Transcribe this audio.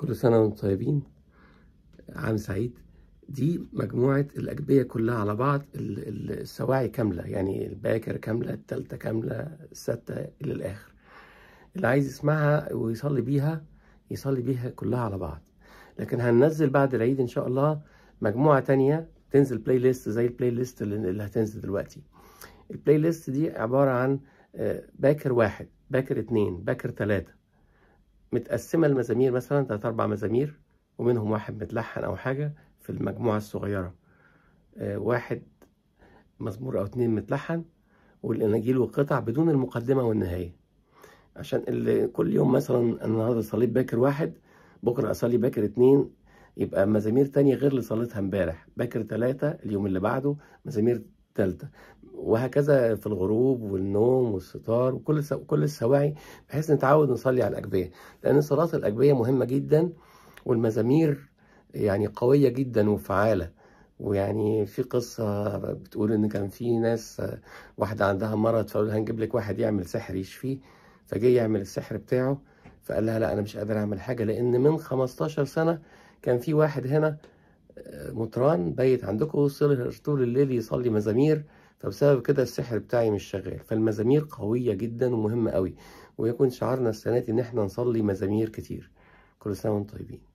كل سنة وانتم طيبين عام سعيد دي مجموعة الأجبية كلها على بعض السواعي كاملة يعني الباكر كاملة التالتة كاملة الستة إلى الآخر اللي عايز يسمعها ويصلي بيها يصلي بيها كلها على بعض لكن هننزل بعد العيد إن شاء الله مجموعة تانية تنزل بلاي ليست زي البلاي ليست اللي هتنزل دلوقتي البلاي ليست دي عبارة عن آه، باكر واحد باكر اتنين باكر تلاتة متقسمة المزامير مثلا تلات أربع مزامير ومنهم واحد متلحن أو حاجة في المجموعة الصغيرة آه، واحد مزمور أو اتنين متلحن والإناجيل والقطع بدون المقدمة والنهاية عشان اللي كل يوم مثلا النهاردة صليت باكر واحد بكرة أصلي باكر اتنين يبقى مزامير تانية غير اللي صليتها امبارح باكر تلاتة اليوم اللي بعده مزامير تالتة وهكذا في الغروب والنوم والستار وكل كل السواعي بحيث نتعود نصلي على الاجبيه لان صلاه الاجبيه مهمه جدا والمزامير يعني قويه جدا وفعاله ويعني في قصة بتقول إن كان في ناس واحدة عندها مرض فقالوا لها هنجيب لك واحد يعمل سحر يشفيه فجه يعمل السحر بتاعه فقال لها لا أنا مش قادر أعمل حاجة لأن من 15 سنة كان في واحد هنا آه، مطران بيت عندكم وصل طول الليل يصلي مزامير فبسبب كده السحر بتاعي مش شغال فالمزامير قوية جدا ومهمة قوي ويكون شعارنا السنة دي إن إحنا نصلي مزامير كتير كل سنة وأنتم طيبين